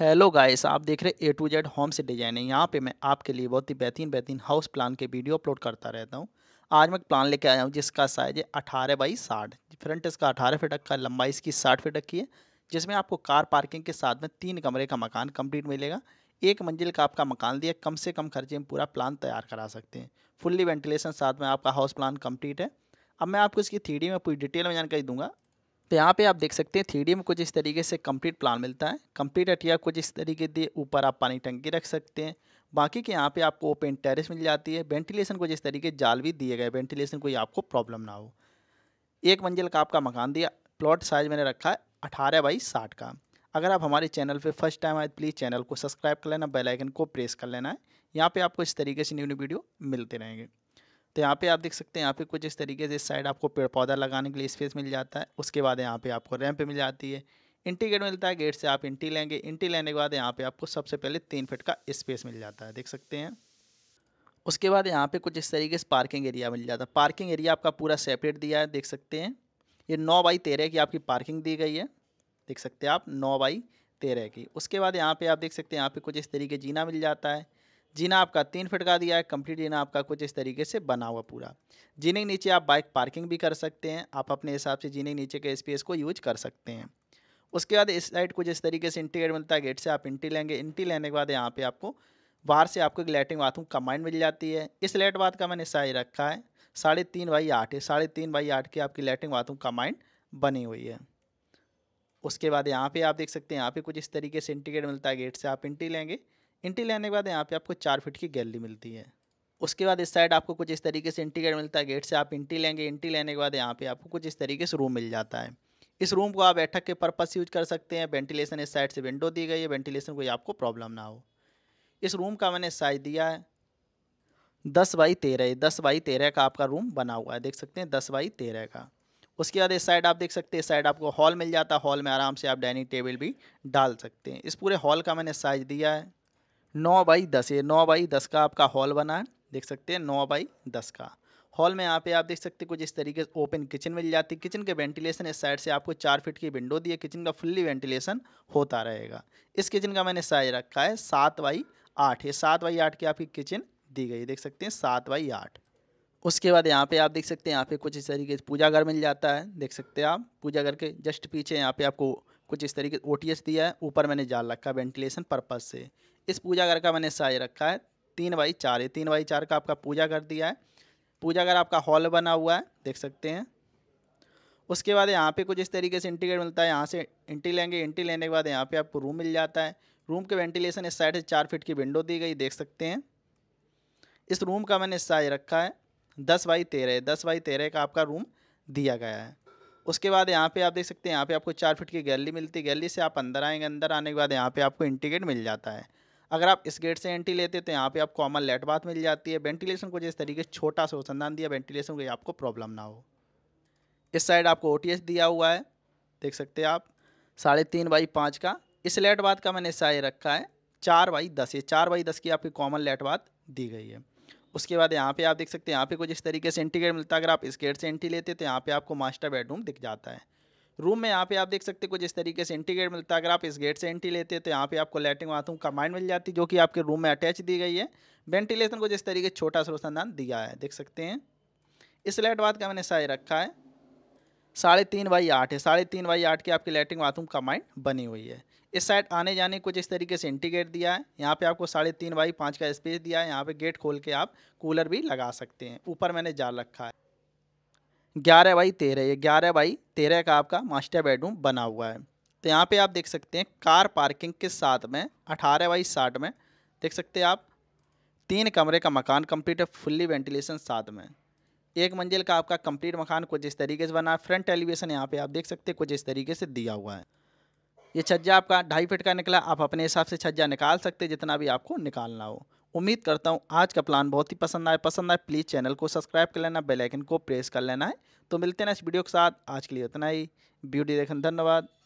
hello guys आप देख रहे ए टू जेड होम से है यहाँ पे मैं आपके लिए बहुत ही बेहतरीन बेहतरीन हाउस प्लान के वीडियो अपलोड करता रहता हूँ आज मैं प्लान लेके आया हूँ जिसका साइज है अठारह बाई साठ फ्रंट इसका अठारह फीट का लंबाई इसकी साठ फीट की है जिसमें आपको कार पार्किंग के साथ में तीन कमरे का मकान कम्प्लीट मिलेगा एक मंजिल का आपका मकान दिया कम से कम खर्चे में पूरा प्लान तैयार करा सकते हैं फुल्ली वेंटिलेशन साथ में आपका हाउस प्लान कम्प्लीट है अब मैं आपको इसकी थ्री में पूरी डिटेल में जानकारी दूंगा तो यहाँ पे आप देख सकते हैं थ्री में कुछ इस तरीके से कंप्लीट प्लान मिलता है कंप्लीट अटिया कुछ इस तरीके से ऊपर आप पानी टंकी रख सकते हैं बाकी के यहाँ पे आपको ओपन टेरेस मिल जाती है वेंटिलेशन को जिस तरीके जाल भी दिए गए वेंटिलेशन कोई आपको प्रॉब्लम ना हो एक मंजिल का आपका मकान दिया प्लॉट साइज मैंने रखा है अठारह बाई साठ का अगर आप हमारे चैनल पर फर्स्ट टाइम आए प्लीज़ चैनल को सब्सक्राइब कर लेना बेलाइकन को प्रेस कर लेना है यहाँ पर आपको इस तरीके से न्यू न्यू वीडियो मिलते रहेंगे तो यहाँ पे आप देख सकते हैं यहाँ पे कुछ इस तरीके से इस साइड आपको पेड़ पौधा लगाने के लिए स्पेस मिल जाता है उसके बाद यहाँ पे आपको रैंप मिल जाती है इंटी गेट मिलता है गेट से आप इंटी लेंगे इंटी लेने के बाद यहाँ पे आपको सबसे पहले तीन फिट का स्पेस मिल जाता है देख सकते हैं उसके बाद यहाँ पे कुछ इस तरीके से पार्किंग एरिया मिल जाता है पार्किंग एरिया आपका पूरा सेपरेट दिया है देख सकते हैं ये नौ बाई तेरह की आपकी पार्किंग दी गई है देख सकते हैं आप नौ बाई तेरह की उसके बाद यहाँ पे आप देख सकते हैं यहाँ पे कुछ इस तरीके जीना मिल जाता है जीना आपका तीन फिट का दिया है कंप्लीट जीना आपका कुछ इस तरीके से बना हुआ पूरा जीने के नीचे आप बाइक पार्किंग भी कर सकते हैं आप अपने हिसाब से जीने के नीचे के स्पेस को यूज कर सकते हैं उसके बाद इस साइड कुछ इस तरीके से इंटीगेट मिलता है गेट से आप इंटी लेंगे इंटी लेने के बाद यहाँ पे आपको बाहर से आपको एक लेटरिन बाथरूम कमांड मिल जाती है इस लेट बाथ का मैंने साइज रखा है साढ़े तीन बाई आठ है साढ़े तीन बाई आठ की आपकी लेटरिन बाथरूम कमांड बनी हुई है उसके बाद यहाँ पे आप देख सकते हैं यहाँ पे कुछ इस तरीके से इंटीग्रेट मिलता है गेट से आप इंटी लेंगे इंटी लेने के बाद यहाँ पे आपको चार फीट की गैलरी मिलती है उसके बाद इस साइड आपको कुछ इस तरीके से इंटी मिलता है गेट से आप इंटी लेंगे इंटी लेने के बाद यहाँ पे आपको कुछ इस तरीके से रूम मिल जाता है इस रूम को आप बैठक के पर्पज़ यूज कर सकते हैं वेंटिलेशन इस साइड से विंडो दी गई है वेंटिलेशन कोई आपको प्रॉब्लम ना हो इस रूम का मैंने साइज दिया है दस बाई तेरह दस बाई तेरह का आपका रूम बना हुआ है देख सकते हैं दस बाई तेरह का उसके बाद इस साइड आप देख सकते हैं इस साइड आपको हॉल मिल जाता है हॉल में आराम से आप डाइनिंग टेबल भी डाल सकते हैं इस पूरे हॉल का मैंने साइज दिया है नौ बाई दस ये नौ बाई दस का आपका हॉल बना है देख सकते हैं नौ बाई दस का हॉल में यहाँ पे आप देख सकते हैं कुछ इस तरीके से ओपन किचन मिल जाती है किचन के वेंटिलेशन इस साइड से आपको चार फीट की विंडो दी है किचन का फुल्ली वेंटिलेशन होता रहेगा इस किचन का मैंने साइज रखा है सात बाई आठ ये सात बाई आठ की आपकी किचन दी गई देख सकते हैं सात बाई आठ उसके बाद यहाँ पे आप देख सकते हैं यहाँ पे कुछ इस तरीके से पूजा घर मिल जाता है देख सकते हैं आप पूजा घर के जस्ट पीछे यहाँ पे आपको कुछ इस तरीके ओ टी एस दिया है ऊपर मैंने जाल रखा वेंटिलेशन पर्पज़ से इस पूजा घर का मैंने साइज रखा है तीन बाई चार ये तीन बाई चार का आपका पूजा घर दिया है पूजा घर आपका हॉल बना हुआ है देख सकते हैं उसके बाद यहाँ पे कुछ इस तरीके से इंटीग्रेट मिलता है यहाँ से इंटी लेंगे इंटी लेने के बाद यहाँ पे आपको रूम मिल जाता है रूम के वेंटिलेशन इस साइड से चार फिट की विंडो दी गई देख सकते हैं इस रूम का मैंने साइज रखा है दस बाई तेरह दस बाई तेरह का आपका रूम दिया गया है उसके बाद यहाँ पे आप देख सकते हैं यहाँ पे आपको चार फिट की गैलरी मिलती है गैली से आप अंदर आएंगे अंदर आने के बाद यहाँ पे आपको इंटीग्रेट मिल जाता है अगर आप इस गेट से एंट्री लेते तो यहाँ पे आपको अमल लेट बात मिल जाती है वेंटिलेशन को जिस तरीके से छोटा सा अनुसंधान दिया वेंटिलेशन को आपको प्रॉब्लम ना हो इस साइड आपको ओ दिया हुआ है देख सकते हैं आप साढ़े तीन बाई पाँच का इस लेट बात का मैंने साइज रखा है चार बाई दस ये चार बाई दस की आपकी कॉमन लेट बात दी गई है उसके बाद यहाँ पे आप देख सकते हैं यहाँ पे कुछ इस तरीके से एंट्री गेट मिलता है अगर आप इस गेट से एंट्री लेते तो यहाँ पे आपको मास्टर बेडरूम दिख जाता है रूम में यहाँ पे आप देख सकते हैं कुछ इस तरीके से एंट्री गेट मिलता है अगर आप इस गेट से एंट्री लेते हैं तो यहाँ पे आपको लाइटिंग बाथरूम कमाइंड मिल जाती जो कि आपके रूम में अटैच दी गई है वेंटिलेशन को जिस तरीके छोटा सा रोशनदान दिया है देख सकते हैं इस लाइट बाथ का मैंने साइज रखा है साढ़े तीन बाई आठ है साढ़े तीन बाई आठ की आपकी लेटरिन बाथरूम माइंड बनी हुई है इस साइड आने जाने कुछ इस तरीके से इंटीग्रेट दिया है यहाँ पे आपको साढ़े तीन बाई पाँच का स्पेस दिया है यहाँ पे गेट खोल के आप कूलर भी लगा सकते हैं ऊपर मैंने जाल रखा है ग्यारह बाई तेरह ये ग्यारह बाई तेरह का आपका मास्टर बेडरूम बना हुआ है तो यहाँ पे आप देख सकते हैं कार पार्किंग के साथ में अठारह बाई साठ में देख सकते हैं आप तीन कमरे का मकान कंप्लीट है फुल्ली वेंटिलेशन साथ में एक मंजिल का आपका कंप्लीट मकान कुछ इस तरीके से बना है फ्रंट एलिवेशन यहाँ पे आप देख सकते हैं कुछ इस तरीके से दिया हुआ है ये छज्जा आपका ढाई फिट का निकला आप अपने हिसाब से छज्जा निकाल सकते जितना भी आपको निकालना हो उम्मीद करता हूँ आज का प्लान बहुत ही पसंद आए पसंद आए प्लीज़ चैनल को सब्सक्राइब कर लेना बेलाइकन को प्रेस कर लेना है तो मिलते हैं इस वीडियो के साथ आज के लिए इतना ही ब्यूटी देखने धन्यवाद